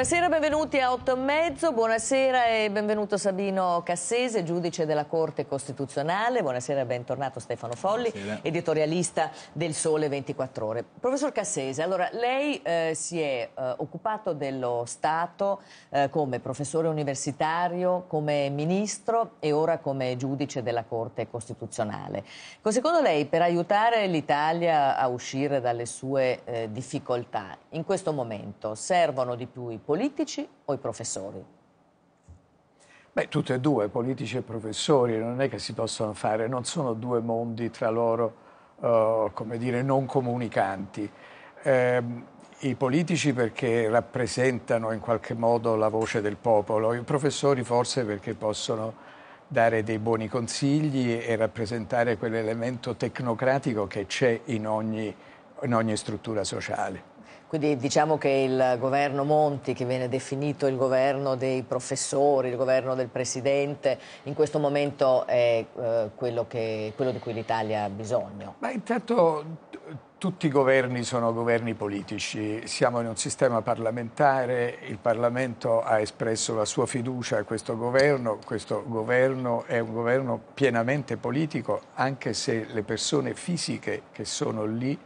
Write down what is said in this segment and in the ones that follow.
Buonasera, benvenuti a 8 e mezzo, buonasera e benvenuto Sabino Cassese, giudice della Corte Costituzionale, buonasera e bentornato Stefano Folli, buonasera. editorialista del Sole 24 Ore. Professor Cassese, allora lei eh, si è eh, occupato dello Stato eh, come professore universitario, come ministro e ora come giudice della Corte Costituzionale. Secondo lei per aiutare l'Italia a uscire dalle sue eh, difficoltà in questo momento servono di più i politici o i professori? Beh, tutte e due, politici e professori, non è che si possono fare, non sono due mondi tra loro, uh, come dire, non comunicanti. Eh, I politici perché rappresentano in qualche modo la voce del popolo, i professori forse perché possono dare dei buoni consigli e rappresentare quell'elemento tecnocratico che c'è in ogni, in ogni struttura sociale. Quindi diciamo che il governo Monti, che viene definito il governo dei professori, il governo del presidente, in questo momento è eh, quello, che, quello, di cui l'Italia ha bisogno. Ma intanto tutti i governi sono governi politici, siamo in un sistema parlamentare, il Parlamento ha espresso la sua fiducia a questo governo, questo governo è un governo pienamente politico, anche se le persone fisiche che sono lì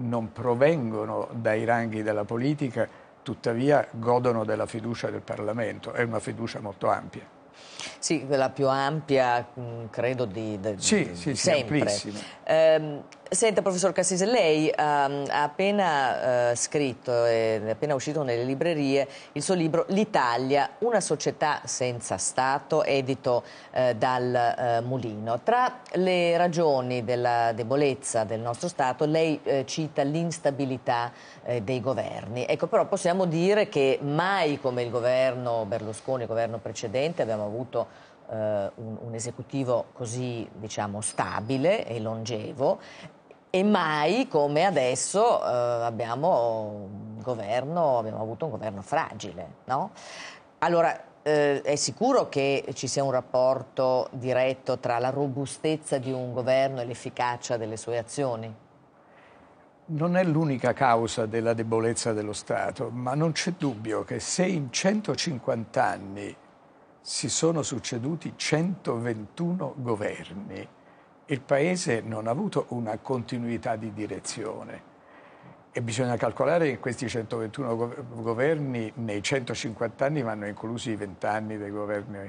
non provengono dai ranghi della politica, tuttavia godono della fiducia del Parlamento, è una fiducia molto ampia. Sì, quella più ampia mm, credo di, di, sì, di sì, sempre. Sì, amplissima. Eh, Senta, professor Cassese, lei um, ha appena uh, scritto, eh, è appena uscito nelle librerie, il suo libro L'Italia, una società senza Stato, edito uh, dal uh, Mulino. Tra le ragioni della debolezza del nostro Stato, lei cita l'instabilità dei governi. Ecco, però possiamo dire che mai come il governo Berlusconi, il governo precedente, abbiamo avuto un, un esecutivo così diciamo, stabile e longevo e mai come adesso eh, abbiamo, governo, abbiamo avuto un governo fragile. No? Allora, eh, è sicuro che ci sia un rapporto diretto tra la robustezza di un governo e l'efficacia delle sue azioni? Non è l'unica causa della debolezza dello Stato, ma non c'è dubbio che se in 150 anni si sono succeduti 121 governi, il Paese non ha avuto una continuità di direzione e bisogna calcolare che in questi 121 governi nei 150 anni vanno inclusi i 20 anni dei governi,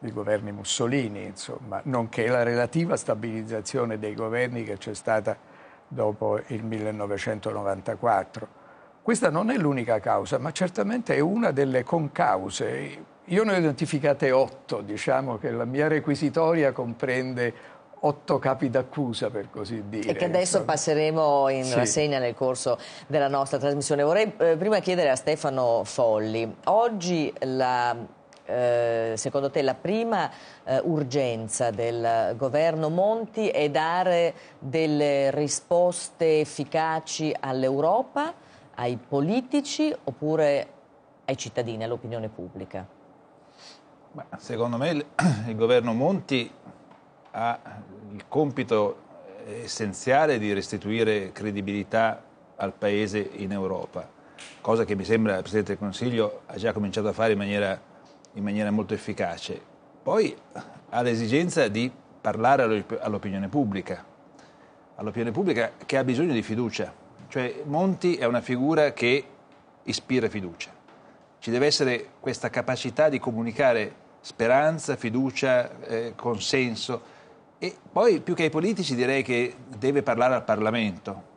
dei governi Mussolini, insomma, nonché la relativa stabilizzazione dei governi che c'è stata dopo il 1994. Questa non è l'unica causa, ma certamente è una delle concause. Io ne ho identificate otto, diciamo che la mia requisitoria comprende otto capi d'accusa per così dire. E che adesso insomma. passeremo in sì. rassegna nel corso della nostra trasmissione. Vorrei eh, prima chiedere a Stefano Folli, oggi la, eh, secondo te la prima eh, urgenza del governo Monti è dare delle risposte efficaci all'Europa, ai politici oppure ai cittadini, all'opinione pubblica? secondo me il, il governo Monti ha il compito essenziale di restituire credibilità al Paese in Europa, cosa che mi sembra il Presidente del Consiglio ha già cominciato a fare in maniera, in maniera molto efficace. Poi ha l'esigenza di parlare all'opinione pubblica, all'opinione pubblica che ha bisogno di fiducia, cioè Monti è una figura che ispira fiducia. Ci deve essere questa capacità di comunicare speranza, fiducia, eh, consenso e poi più che ai politici direi che deve parlare al Parlamento.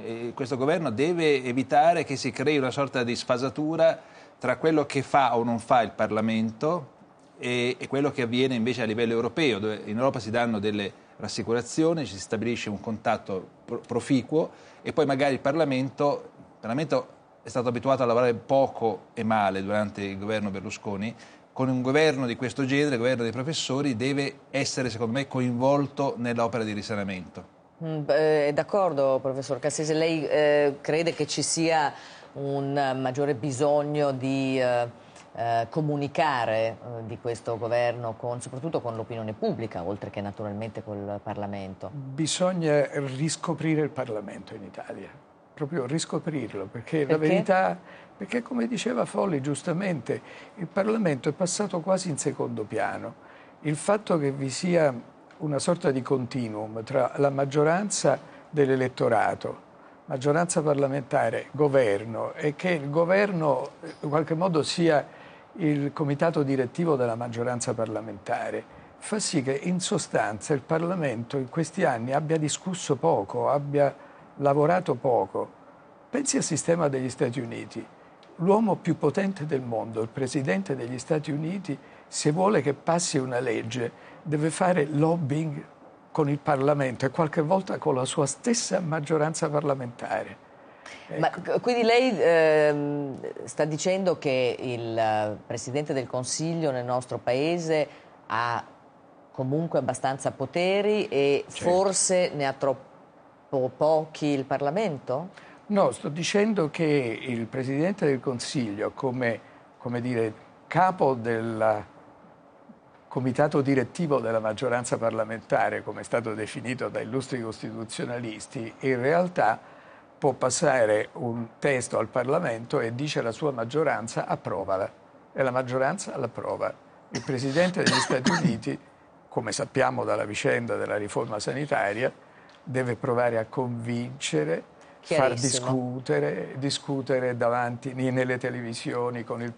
E questo governo deve evitare che si crei una sorta di sfasatura tra quello che fa o non fa il Parlamento e, e quello che avviene invece a livello europeo, dove in Europa si danno delle rassicurazioni, ci si stabilisce un contatto proficuo e poi magari il Parlamento, il Parlamento è stato abituato a lavorare poco e male durante il governo Berlusconi, con un governo di questo genere, il governo dei professori, deve essere secondo me coinvolto nell'opera di risanamento. Mm, è d'accordo, professor Cassese, lei eh, crede che ci sia un maggiore bisogno di eh, eh, comunicare eh, di questo governo, con, soprattutto con l'opinione pubblica, oltre che naturalmente col Parlamento? Bisogna riscoprire il Parlamento in Italia proprio riscoprirlo, perché, perché? la verità, perché come diceva Folli giustamente, il Parlamento è passato quasi in secondo piano. Il fatto che vi sia una sorta di continuum tra la maggioranza dell'elettorato, maggioranza parlamentare, governo e che il governo in qualche modo sia il comitato direttivo della maggioranza parlamentare fa sì che in sostanza il Parlamento in questi anni abbia discusso poco, abbia lavorato poco. Pensi al sistema degli Stati Uniti. L'uomo più potente del mondo, il presidente degli Stati Uniti, se vuole che passi una legge, deve fare lobbying con il Parlamento e qualche volta con la sua stessa maggioranza parlamentare. Ma, ecco. quindi lei eh, sta dicendo che il Presidente del Consiglio nel nostro Paese ha comunque abbastanza poteri e certo. forse ne ha troppo po pochi il Parlamento? No, sto dicendo che il Presidente del Consiglio, come, come dire, capo del comitato direttivo della maggioranza parlamentare, come è stato definito da illustri costituzionalisti, in realtà può passare un testo al Parlamento e dice alla sua maggioranza approvala e la maggioranza l'approva. Il Presidente degli Stati Uniti, come sappiamo dalla vicenda della riforma sanitaria, deve provare a convincere, far discutere, discutere davanti nelle televisioni con il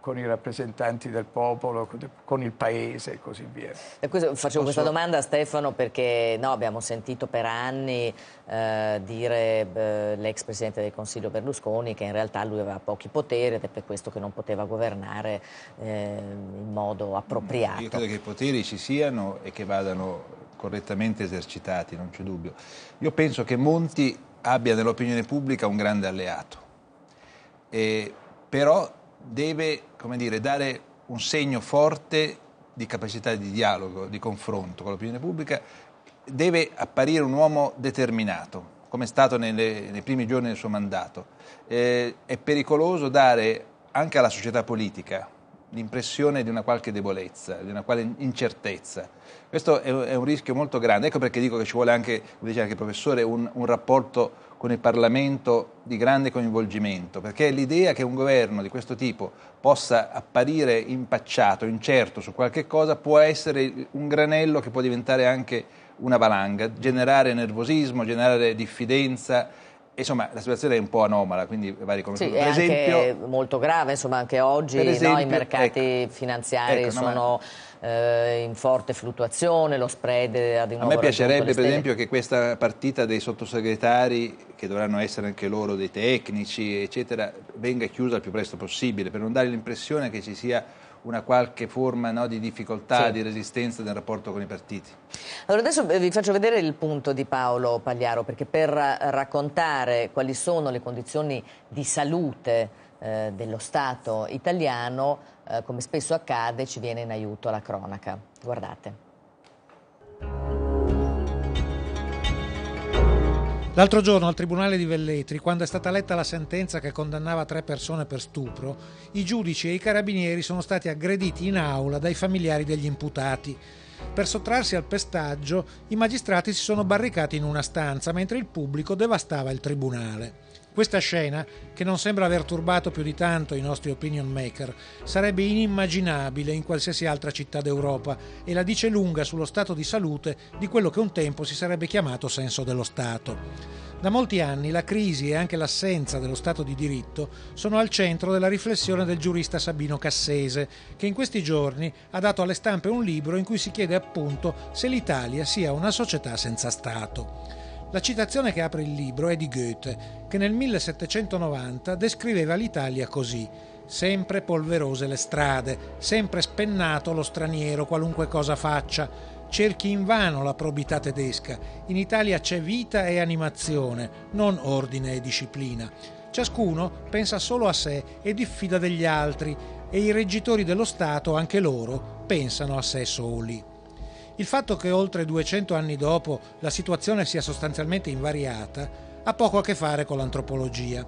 con i rappresentanti del popolo, con il paese e così via. E questo, facevo Posso... questa domanda a Stefano perché no, abbiamo sentito per anni eh, dire eh, l'ex presidente del Consiglio Berlusconi che in realtà lui aveva pochi poteri ed è per questo che non poteva governare eh, in modo appropriato. Io credo che i poteri ci siano e che vadano correttamente esercitati, non c'è dubbio. Io penso che Monti abbia nell'opinione pubblica un grande alleato, e, però deve dire, dare un segno forte di capacità di dialogo, di confronto con l'opinione pubblica, deve apparire un uomo determinato, come è stato nelle, nei primi giorni del suo mandato. Eh, è pericoloso dare anche alla società politica l'impressione di una qualche debolezza, di una qualche incertezza. Questo è, un rischio molto grande, ecco perché dico che ci vuole anche, come dice anche il professore, un, un rapporto con il Parlamento di grande coinvolgimento, perché l'idea che un governo di questo tipo possa apparire impacciato, incerto su qualche cosa, può essere un granello che può diventare anche una valanga, generare nervosismo, generare diffidenza insomma la situazione è un po' anomala, quindi va riconosciuta. Sì, per esempio, molto grave, insomma anche oggi esempio, no, i mercati ecco, finanziari ecco, sono ma... eh, in forte fluttuazione, lo spread ha di nuovo A me piacerebbe per esempio che questa partita dei sottosegretari, che dovranno essere anche loro dei tecnici, eccetera, venga chiusa il più presto possibile, per non dare l'impressione che ci sia una qualche forma no, di difficoltà, sì. di resistenza nel rapporto con i partiti. Allora adesso eh, vi faccio vedere il punto di Paolo Pagliaro, perché per eh, raccontare quali sono le condizioni di salute eh, dello Stato italiano, eh, come spesso accade, ci viene in aiuto la cronaca. Guardate. L'altro giorno al Tribunale di Velletri, quando è stata letta la sentenza che condannava tre persone per stupro, i giudici e i carabinieri sono stati aggrediti in aula dai familiari degli imputati. Per sottrarsi al pestaggio, i magistrati si sono barricati in una stanza mentre il pubblico devastava il tribunale. Questa scena, che non sembra aver turbato più di tanto i nostri opinion maker, sarebbe inimmaginabile in qualsiasi altra città d'Europa e la dice lunga sullo stato di salute di quello che un tempo si sarebbe chiamato senso dello Stato. Da molti anni la crisi e anche l'assenza dello Stato di diritto sono al centro della riflessione del giurista Sabino Cassese, che in questi giorni ha dato alle stampe un libro in cui si chiede appunto se l'Italia sia una società senza Stato. La citazione che apre il libro è di Goethe, che nel 1790 descriveva l'Italia così sempre polverose le strade, sempre spennato lo straniero qualunque cosa faccia. Cerchi invano la probità tedesca. In Italia c'è vita e animazione, non ordine e disciplina. Ciascuno pensa solo a sé e diffida degli altri, e i reggitori dello Stato, anche loro, pensano a sé soli. Il fatto che oltre 200 anni dopo la situazione sia sostanzialmente invariata ha poco a che fare con l'antropologia.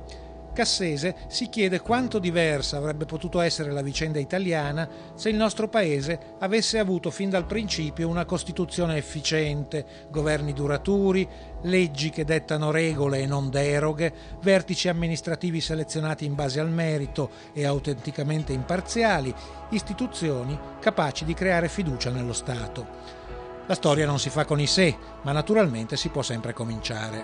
Cassese si chiede quanto diversa avrebbe potuto essere la vicenda italiana se il nostro paese avesse avuto fin dal principio una Costituzione efficiente, governi duraturi, leggi che dettano regole e non deroghe, vertici amministrativi selezionati in base al merito e autenticamente imparziali, istituzioni capaci di creare fiducia nello Stato. La storia non si fa con i sé, ma naturalmente si può sempre cominciare.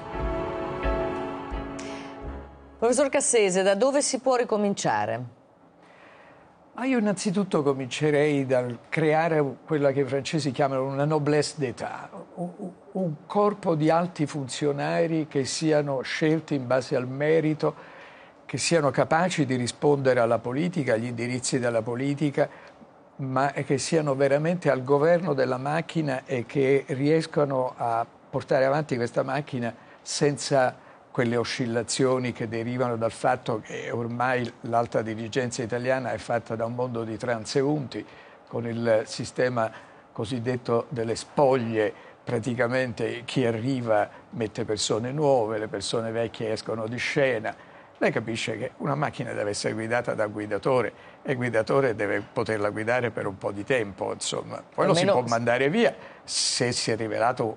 Professor Cassese, da dove si può ricominciare? Ma io innanzitutto comincerei dal creare quella che i francesi chiamano una noblesse d'età, un corpo di alti funzionari che siano scelti in base al merito, che siano capaci di rispondere alla politica, agli indirizzi della politica, ma che siano veramente al governo della macchina e che riescano a portare avanti questa macchina senza quelle oscillazioni che derivano dal fatto che ormai l'alta dirigenza italiana è fatta da un mondo di transeunti con il sistema cosiddetto delle spoglie praticamente chi arriva mette persone nuove, le persone vecchie escono di scena. Lei capisce che una macchina deve essere guidata da un guidatore e il guidatore deve poterla guidare per un po' di tempo, insomma. Poi o lo si può mandare via se si è rivelato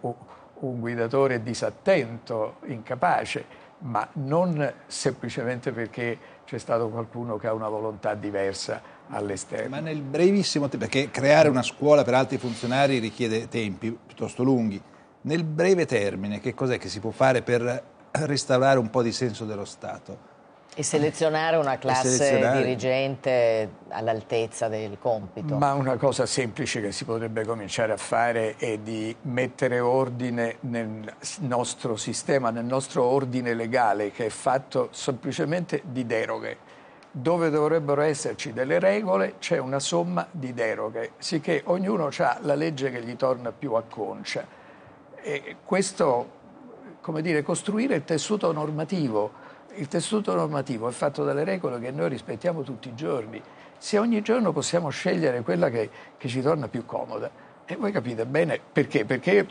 un guidatore disattento, incapace, ma non semplicemente perché c'è stato qualcuno che ha una volontà diversa all'esterno. Ma nel brevissimo tempo, perché creare una scuola per altri funzionari richiede tempi piuttosto lunghi, nel breve termine che cos'è che si può fare per restaurare un po' di senso dello Stato? E selezionare una classe selezionare... dirigente all'altezza del compito. Ma una cosa semplice che si potrebbe cominciare a fare è di mettere ordine nel nostro sistema, nel nostro ordine legale, che è fatto semplicemente di deroghe dove dovrebbero esserci delle regole c'è una somma di deroghe, sicché ognuno ha la legge che gli torna più a concia. E questo, come dire, costruire il tessuto normativo il tessuto normativo è fatto dalle regole che noi rispettiamo tutti i giorni. Se ogni giorno possiamo scegliere quella che, che ci torna più comoda, e voi capite bene perché? Perché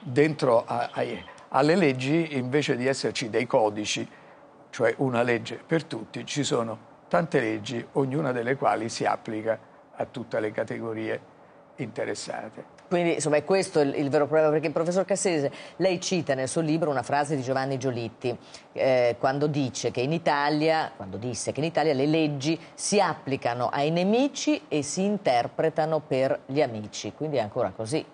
dentro a, a, alle leggi, invece di esserci dei codici, cioè una legge per tutti, ci sono tante leggi, ognuna delle quali si applica a tutte le categorie interessate. Quindi insomma è questo il, il, vero problema, perché il professor Cassese, lei cita nel suo libro una frase di Giovanni Giolitti, eh, quando dice che in Italia, quando disse che in Italia le leggi si applicano ai nemici e si interpretano per gli amici, quindi è ancora così.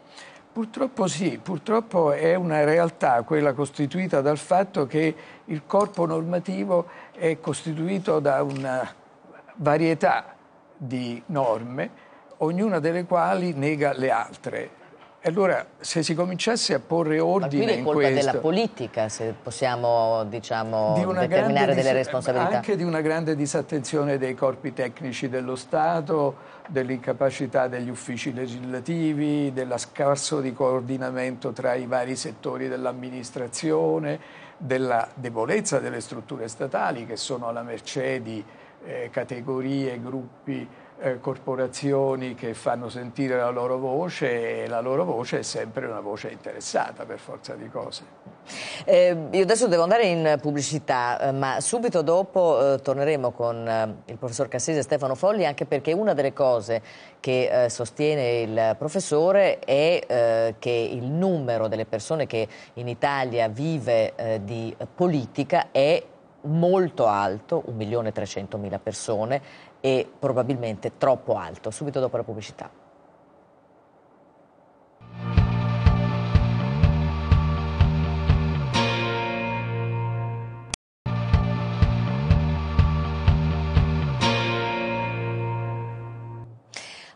Purtroppo sì, purtroppo è una realtà quella costituita dal fatto che il corpo normativo è costituito da una varietà di norme ognuna delle quali nega le altre. E allora se si cominciasse a porre ordine Ma qui è colpa questo, della politica, se possiamo diciamo, di determinare delle responsabilità. Anche di una grande disattenzione dei corpi tecnici dello Stato, dell'incapacità degli uffici legislativi, dello scarso di coordinamento tra i vari settori dell'amministrazione, della debolezza delle strutture statali che sono alla mercé di eh, categorie, gruppi eh, corporazioni che fanno sentire la loro voce e la loro voce è sempre una voce interessata per forza di cose. Eh, io adesso devo andare in pubblicità, eh, ma subito dopo eh, torneremo con eh, il professor Cassese e Stefano Folli anche perché una delle cose che eh, sostiene il professore è che il numero delle persone che in Italia vive di politica è molto alto, 1.300.000 persone, e probabilmente troppo alto, subito dopo la pubblicità.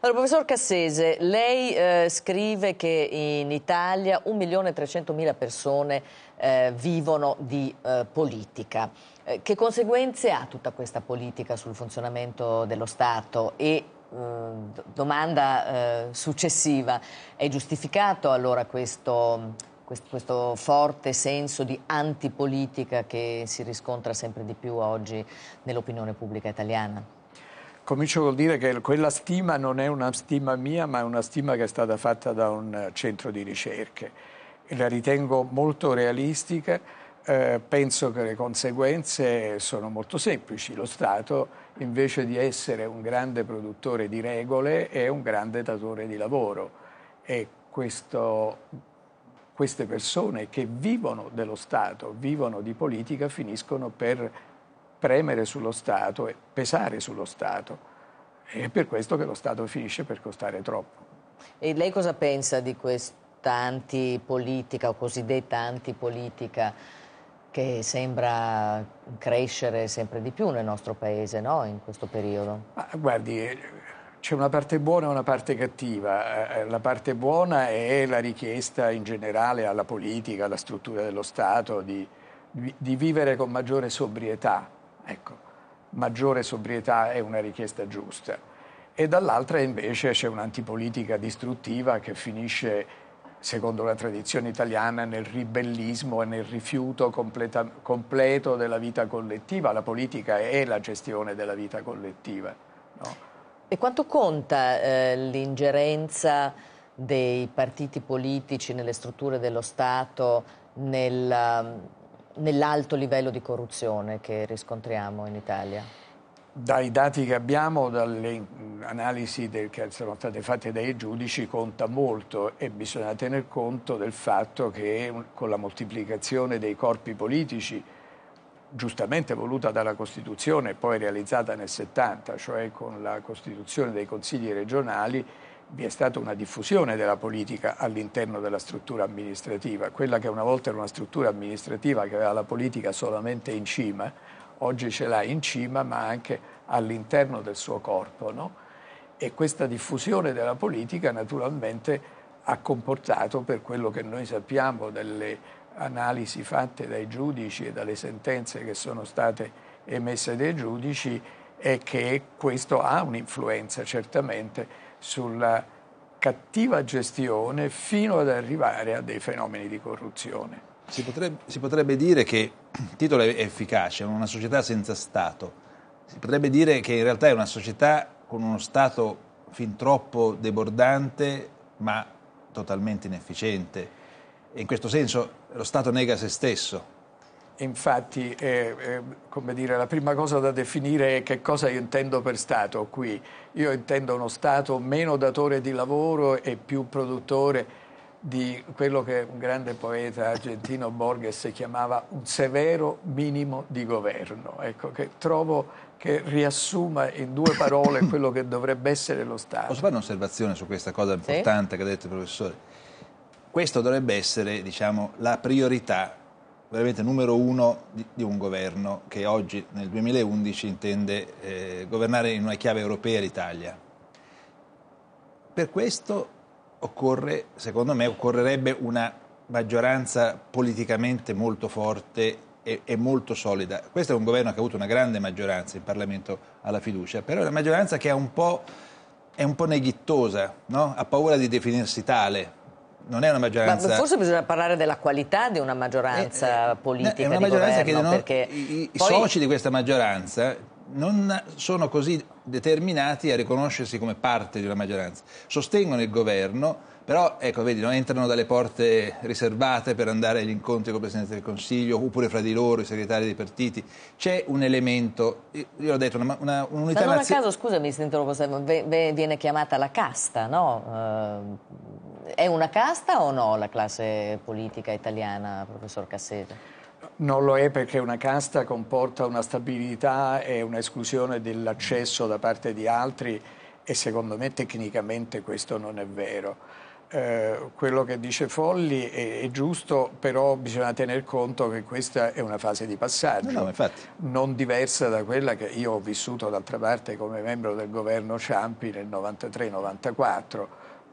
Allora, professor Cassese, lei eh, scrive che in Italia 1.300.000 persone eh, vivono di eh, politica. Eh, che conseguenze ha tutta questa politica sul funzionamento dello Stato e mm, domanda eh, successiva, è giustificato allora questo, questo, questo, forte senso di antipolitica che si riscontra sempre di più oggi nell'opinione pubblica italiana? Comincio col dire che quella stima non è una stima mia, ma è una stima che è stata fatta da un eh, centro di ricerche e la ritengo molto realistica eh, penso che le conseguenze sono molto semplici. Lo Stato, invece di essere un grande produttore di regole, è un grande datore di lavoro e questo, queste persone che vivono dello Stato, vivono di politica, finiscono per premere sullo Stato e pesare sullo Stato. È per questo che lo Stato finisce per costare troppo. E lei cosa pensa di questa antipolitica o cosiddetta antipolitica? che sembra crescere sempre di più nel nostro paese no? in questo periodo. Ma guardi, c'è una parte buona e una parte cattiva. Eh, eh, la parte buona è la richiesta in generale alla politica, alla struttura dello Stato di, di vivere con maggiore sobrietà. Ecco, maggiore sobrietà è una richiesta giusta. E dall'altra invece c'è un'antipolitica distruttiva che finisce secondo la tradizione italiana, nel ribellismo e nel rifiuto completa, completo della vita collettiva. La politica è la gestione della vita collettiva. No? E quanto conta eh, l'ingerenza dei partiti politici nelle strutture dello Stato nel, nell'alto livello di corruzione che riscontriamo in Italia? dai dati che abbiamo, dalle analisi del, che sono state fatte dai giudici, conta molto e bisogna tener conto del fatto che con la moltiplicazione dei corpi politici, giustamente voluta dalla Costituzione e poi realizzata nel 70, cioè con la Costituzione dei Consigli regionali, vi è stata una diffusione della politica all'interno della struttura amministrativa. Quella che una volta era una struttura amministrativa che aveva la politica solamente in cima, oggi ce l'ha in cima ma anche all'interno del suo corpo. No? E questa diffusione della politica naturalmente ha comportato, per quello che noi sappiamo delle analisi fatte dai giudici e dalle sentenze che sono state emesse dai giudici, è che questo ha un'influenza certamente sulla cattiva gestione fino ad arrivare a dei fenomeni di corruzione. Si potrebbe, si potrebbe, dire che il titolo è efficace, è una società senza Stato. Si potrebbe dire che in realtà è una società con uno Stato fin troppo debordante, ma totalmente inefficiente. E in questo senso lo Stato nega se stesso. Infatti, eh, eh, come dire, la prima cosa da definire è che cosa io intendo per Stato qui. Io intendo uno Stato meno datore di lavoro e più produttore di quello che un grande poeta argentino Borges chiamava un severo minimo di governo, ecco, che trovo che riassuma in due parole quello che dovrebbe essere lo Stato. Posso fare un'osservazione su questa cosa importante sì? che ha detto il professore? Questo dovrebbe essere diciamo, la priorità veramente numero uno di, di, un governo che oggi nel 2011 intende eh, governare in una chiave europea l'Italia. Per questo occorre, secondo me, occorrerebbe una maggioranza politicamente molto forte e, e, molto solida. Questo è un governo che ha avuto una grande maggioranza in Parlamento alla fiducia, però è una maggioranza che è un po', è un po neghittosa, no? ha paura di definirsi tale. Non è una maggioranza. Ma forse bisogna parlare della qualità di una maggioranza eh, eh politica. È una maggioranza governo, che non, perché i, i poi... soci di questa maggioranza non sono così determinati a riconoscersi come parte di una maggioranza. Sostengono il governo, però ecco, vedi, non entrano dalle porte riservate per andare agli incontri con il Presidente del Consiglio, oppure fra di loro i segretari dei partiti. C'è un elemento, io l'ho detto, una, una, un'unità nazionale... Ma non nazio... a caso, scusami se interrompo, viene chiamata la casta, no? Eh, è una casta o no la classe politica italiana, professor Cassese? Non lo è perché una casta comporta una stabilità e un'esclusione dell'accesso da parte di altri e secondo me tecnicamente questo non è vero. Eh, quello che dice Folli è, è, giusto, però bisogna tener conto che questa è una fase di passaggio, no, no, non diversa da quella che io ho vissuto d'altra parte come membro del governo Ciampi nel 93-94,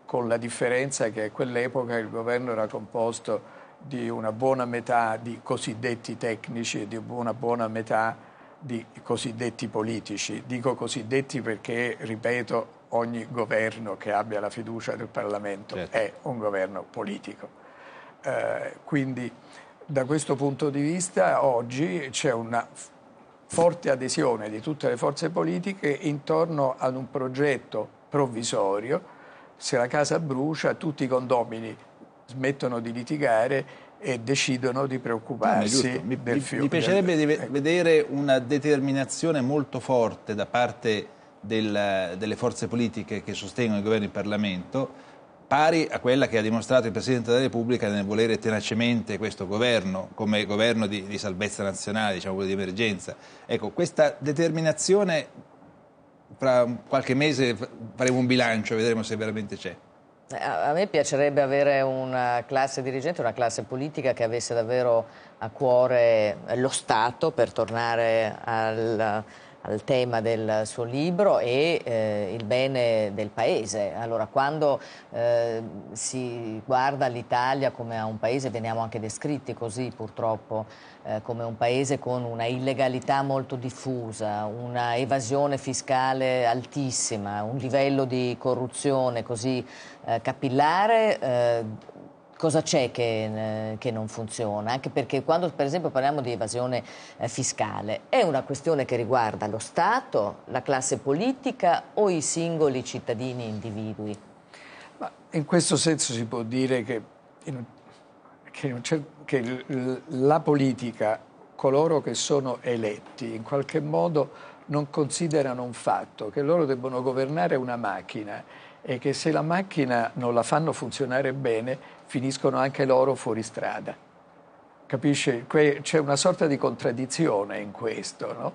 con la differenza che a quell'epoca il governo era composto di una buona metà di cosiddetti tecnici e di una buona metà di cosiddetti politici. Dico cosiddetti perché, ripeto, ogni governo che abbia la fiducia del Parlamento certo. è un governo politico. Eh, quindi da questo punto di vista oggi c'è una forte adesione di tutte le forze politiche intorno ad un progetto provvisorio. Se la casa brucia, tutti i condomini smettono di litigare e decidono di preoccuparsi no, mi, del fiume. Mi piacerebbe del... Ecco. vedere una determinazione molto forte da parte del, delle forze politiche che sostengono il governo e il Parlamento pari a quella che ha dimostrato il Presidente della Repubblica nel volere tenacemente questo governo come governo di, di salvezza nazionale, diciamo quello di emergenza. Ecco, questa determinazione fra qualche mese faremo un bilancio, vedremo se veramente c'è. Eh, a me piacerebbe avere una classe dirigente, una classe politica che avesse davvero a cuore lo Stato per tornare al al tema del suo libro e eh, il bene del paese. Allora, quando eh, si guarda l'Italia come a un paese, veniamo anche descritti così purtroppo, eh, come un paese con una illegalità molto diffusa, una evasione fiscale altissima, un livello di corruzione così eh, capillare, eh, cosa c'è che, eh, che, non funziona? Anche perché quando per esempio parliamo di evasione eh, fiscale è una questione che riguarda lo Stato, la classe politica o i singoli cittadini individui? Ma in questo senso si può dire che, in, che, che la politica, coloro che sono eletti, in qualche modo non considerano un fatto, che loro debbono governare una macchina è che se la macchina non la fanno funzionare bene, finiscono anche loro fuori strada. Capisce? C'è una sorta di contraddizione in questo, no?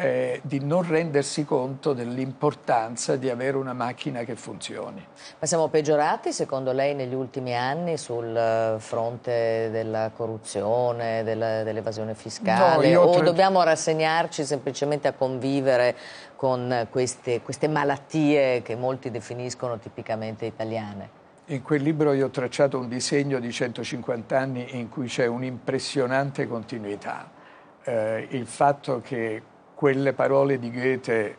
eh, di non rendersi conto dell'importanza di avere una macchina che funzioni. Ma siamo peggiorati secondo lei negli ultimi anni sul eh, fronte della corruzione, dell'evasione fiscale no, o dobbiamo rassegnarci semplicemente a convivere con queste, queste malattie che molti definiscono tipicamente italiane? In quel libro io ho tracciato un disegno di 150 anni in cui c'è un'impressionante continuità. Eh, il fatto che quelle parole di Goethe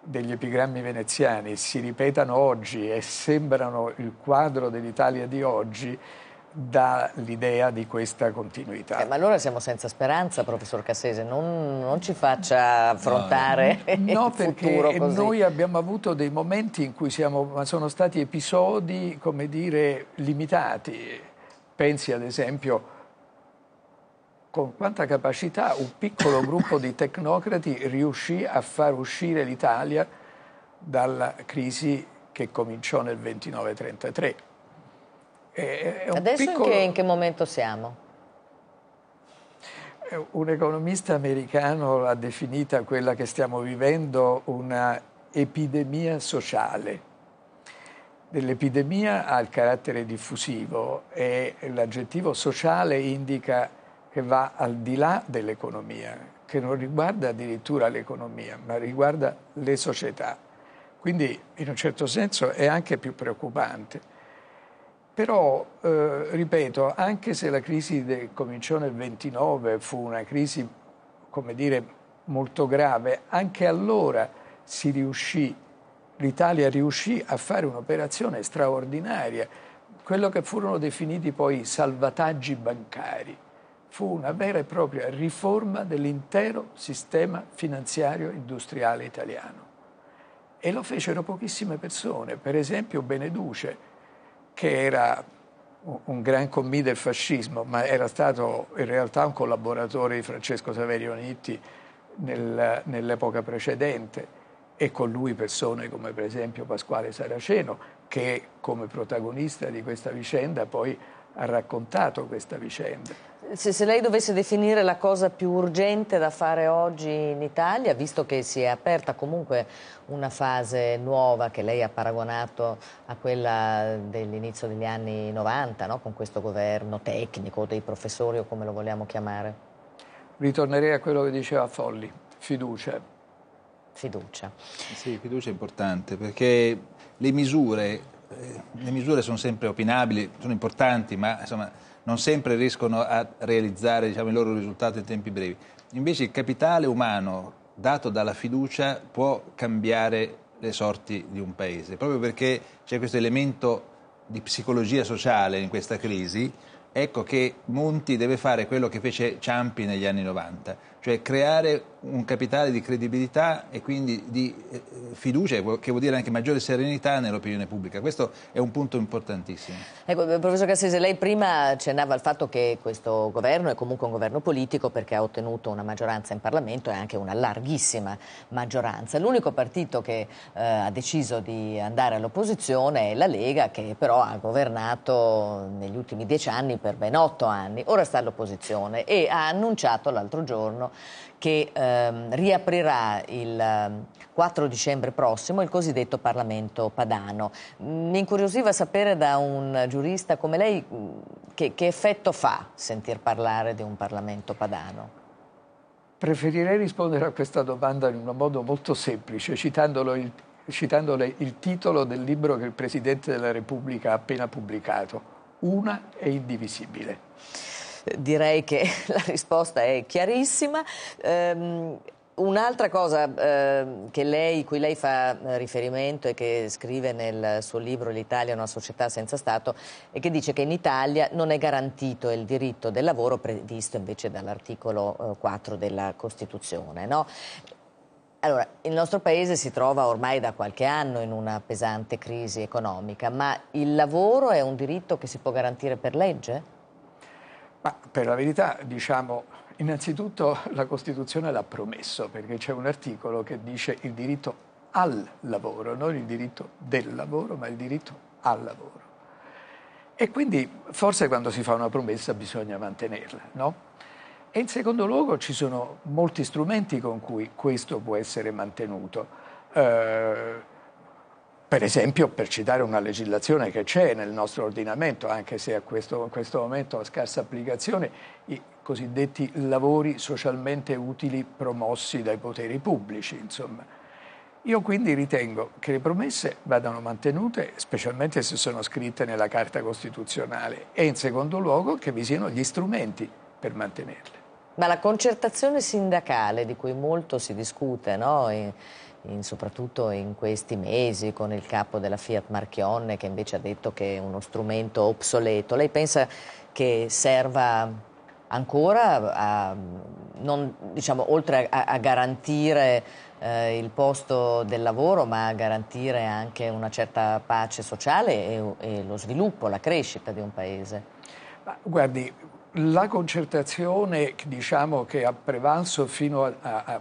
degli epigrammi veneziani si ripetano oggi e sembrano il quadro dell'Italia di oggi, dà l'idea di questa continuità. Eh, ma allora siamo senza speranza, professor Cassese, non, non ci faccia affrontare no, no perché noi abbiamo avuto dei momenti in cui siamo, ma sono stati episodi, come dire, limitati. Pensi ad esempio con quanta capacità un piccolo gruppo di tecnocrati riuscì a far uscire l'Italia dalla crisi che cominciò nel 29-33. Adesso piccolo... in, che, in che momento siamo? Un economista americano l'ha definita quella che stiamo vivendo una epidemia sociale. L'epidemia ha il carattere diffusivo e l'aggettivo sociale indica che va al di là dell'economia, che non riguarda addirittura l'economia, ma riguarda le società. Quindi in un certo senso è anche più preoccupante. Però, eh, ripeto, anche se la crisi che cominciò nel 29 fu una crisi, come dire, molto grave, anche allora si riuscì, l'Italia riuscì a fare un'operazione straordinaria, quello che furono definiti poi salvataggi bancari fu una vera e propria riforma dell'intero sistema finanziario industriale italiano. E lo fecero pochissime persone, per esempio Beneduce, che era un gran commì del fascismo, ma era stato in realtà un collaboratore di Francesco Saverio Nitti nel, nell'epoca precedente e con lui persone come per esempio Pasquale Saraceno, che come protagonista di questa vicenda poi ha raccontato questa vicenda. Se, se, lei dovesse definire la cosa più urgente da fare oggi in Italia, visto che si è aperta comunque una fase nuova che lei ha paragonato a quella dell'inizio degli anni 90, no? con questo governo tecnico dei professori o come lo vogliamo chiamare? Ritornerei a quello che diceva Folli, fiducia. Fiducia. Sì, fiducia è importante perché le misure, eh, le misure sono sempre opinabili, sono importanti, ma insomma non sempre riescono a realizzare diciamo, i loro risultati in tempi brevi. Invece il capitale umano dato dalla fiducia può cambiare le sorti di un paese, proprio perché c'è questo elemento di psicologia sociale in questa crisi, ecco che Monti deve fare quello che fece Ciampi negli anni 90, cioè creare un capitale di credibilità e quindi di eh, fiducia, che vuol dire anche maggiore serenità nell'opinione pubblica. Questo è un punto importantissimo. Ecco, eh, professor Cassese, lei prima accennava al fatto che questo governo è comunque un governo politico perché ha ottenuto una maggioranza in Parlamento e anche una larghissima maggioranza. L'unico partito che eh, ha deciso di andare all'opposizione è la Lega, che però ha governato negli ultimi dieci anni per ben otto anni. Ora sta all'opposizione e ha annunciato l'altro giorno che ehm, riaprirà il 4 ehm, dicembre prossimo il cosiddetto Parlamento padano. Mi incuriosiva sapere da un giurista come lei che, che effetto fa sentir parlare di un Parlamento padano. Preferirei rispondere a questa domanda in un modo molto semplice, citandolo il citandole il titolo del libro che il Presidente della Repubblica ha appena pubblicato, Una è indivisibile direi che la risposta è chiarissima. Um, Un'altra cosa eh, lei, cui lei fa eh, riferimento e che scrive nel suo libro L'Italia è una società senza Stato è che dice che in Italia non è garantito il diritto del lavoro previsto invece dall'articolo 4 eh, della Costituzione. No? Allora, il nostro paese si trova ormai da qualche anno in una pesante crisi economica, ma il lavoro è un diritto che si può garantire per legge? Ma per la verità, diciamo, innanzitutto la Costituzione l'ha promesso, perché c'è un articolo che dice il diritto al lavoro, non il diritto del lavoro, ma il diritto al lavoro. E quindi forse quando si fa una promessa bisogna mantenerla, no? E in secondo luogo ci sono molti strumenti con cui questo può essere mantenuto. Eh, per esempio per citare una legislazione che c'è nel nostro ordinamento, anche se a questo, a questo momento ha scarsa applicazione, i cosiddetti lavori socialmente utili promossi dai poteri pubblici. Insomma. Io quindi ritengo che le promesse vadano mantenute, specialmente se sono scritte nella Carta Costituzionale, e in secondo luogo che vi siano gli strumenti per mantenerle. Ma la concertazione sindacale di cui molto si discute, no? in, soprattutto in questi mesi con il capo della Fiat Marchionne che invece ha detto che è uno strumento obsoleto. Lei pensa che serva ancora, a, non, diciamo, oltre a, a garantire eh, il posto del lavoro, ma a garantire anche una certa pace sociale e, e lo sviluppo, la crescita di un paese? Ma, guardi, la concertazione diciamo, che ha prevalso fino a, a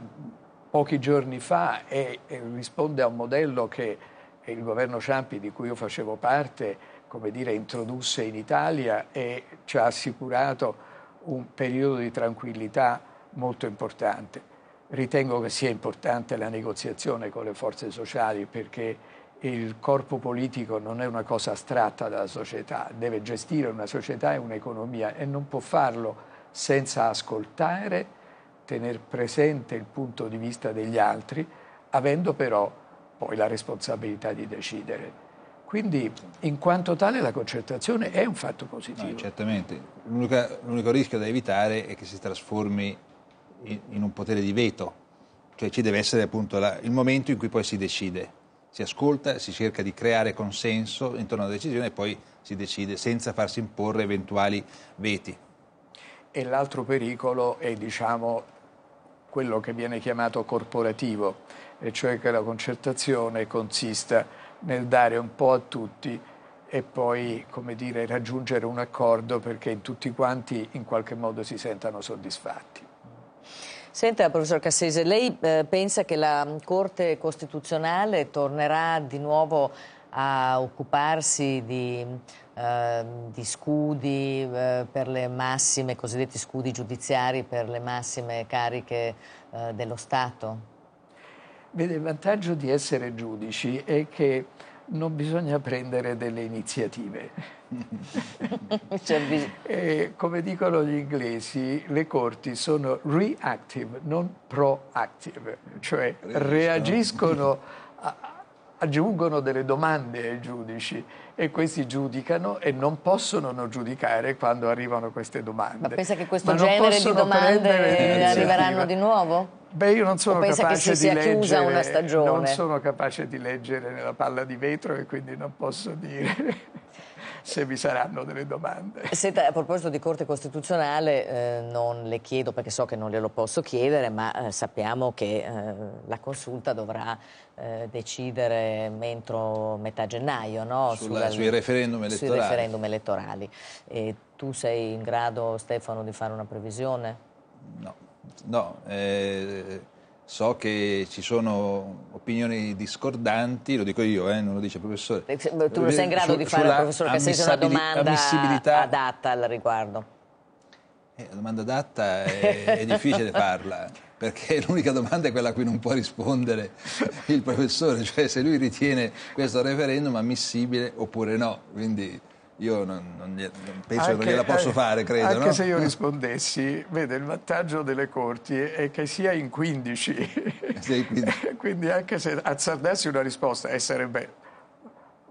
pochi giorni fa e, e risponde a un modello che il governo Ciampi, di cui io facevo parte, come dire, introdusse in Italia e ci ha assicurato un periodo di tranquillità molto importante. Ritengo che sia importante la negoziazione con le forze sociali perché il corpo politico non è una cosa astratta dalla società, deve gestire una società e un'economia e non può farlo senza ascoltare tenere presente il punto di vista degli altri, avendo però poi la responsabilità di decidere. Quindi in quanto tale la concertazione è un fatto positivo. No, certamente, l'unico, l'unico rischio da evitare è che si trasformi in, in, un potere di veto, cioè ci deve essere appunto la, il momento in cui poi si decide, si ascolta, si cerca di creare consenso intorno alla decisione e poi si decide senza farsi imporre eventuali veti. E l'altro pericolo è diciamo quello che viene chiamato corporativo, e cioè che la concertazione consista nel dare un po' a tutti e poi come dire, raggiungere un accordo perché tutti quanti in qualche modo si sentano soddisfatti. Senta, professor Cassese, lei eh, pensa che la Corte Costituzionale tornerà di nuovo a occuparsi di Ehm, di scudi eh, per le massime, cosiddetti scudi giudiziari per le massime cariche eh, dello Stato? Vede, il vantaggio di essere giudici è che non bisogna prendere delle iniziative. Cioè, e, eh, come dicono gli inglesi, le corti sono reactive, non proactive, cioè reagiscono a, aggiungono delle domande ai giudici e questi giudicano e non possono non giudicare quando arrivano queste domande. Ma pensa che questo Ma genere di domande arriveranno di nuovo? Beh, io non sono capace di leggere. una stagione. Non sono capace di leggere nella palla di vetro e quindi non posso dire se vi saranno delle domande. Senta, a proposito di Corte Costituzionale, eh, non le chiedo perché so che non glielo posso chiedere, ma eh, sappiamo che eh, la consulta dovrà eh, decidere entro metà gennaio no? Sulla, sui referendum elettorali. Sui referendum elettorali. tu sei in grado, Stefano, di fare una previsione? No, no. Eh... So che ci sono opinioni discordanti, lo dico io, eh, non lo dice il professore. Eh, tu non sei in grado su, di fare al professor Cassese una domanda adatta al riguardo? Eh, la domanda adatta è, è difficile farla, perché l'unica domanda è quella a cui non può rispondere il professore, cioè se lui ritiene questo referendum ammissibile oppure no. Quindi io non, non, non penso anche, che non gliela posso eh, fare, credo. Anche no? se io rispondessi, vede, il vantaggio delle corti è che sia in 15. Sì, quindi. quindi anche se azzardassi una risposta, e sarebbe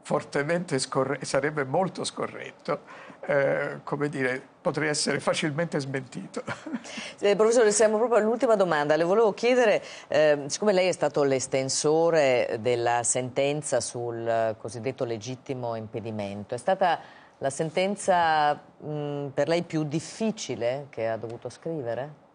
fortemente scorretto, sarebbe molto scorretto, eh, come dire, potrei essere facilmente smentito. Eh, professore, siamo proprio all'ultima domanda. Le volevo chiedere, eh, siccome lei è stato l'estensore della sentenza sul cosiddetto legittimo impedimento, è stata la sentenza mh, mm, per lei più difficile che ha dovuto scrivere?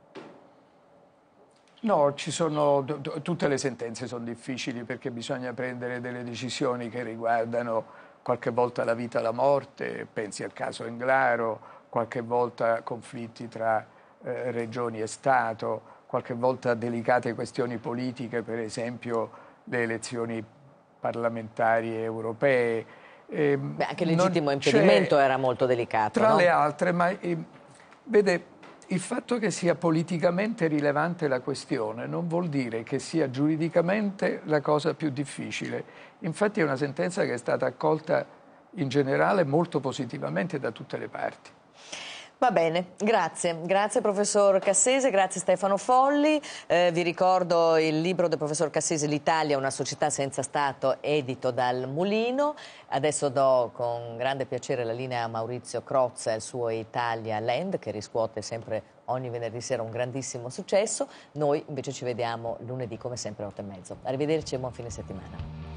No, sono, tutte le sentenze sono difficili perché bisogna prendere delle decisioni che riguardano qualche volta la vita e la morte, pensi al caso Englaro, qualche volta conflitti tra eh, regioni e Stato, qualche volta delicate questioni politiche, per esempio le elezioni parlamentari europee, eh, Beh, anche il legittimo impedimento era molto delicato. Tra no? le altre, ma eh, vede, il fatto che sia politicamente rilevante la questione non vuol dire che sia giuridicamente la cosa più difficile. Infatti è una sentenza che è stata accolta in generale molto positivamente da tutte le parti. Va bene, grazie. Grazie professor Cassese, grazie Stefano Folli. Eh, vi ricordo il libro del professor Cassese, L'Italia, una società senza Stato, edito dal Mulino. Adesso do con grande piacere la linea a Maurizio Crozza e al suo Italia Land, che riscuote sempre ogni venerdì sera un grandissimo successo. Noi invece ci vediamo lunedì come sempre alle 8 e mezzo. Arrivederci e buon fine settimana.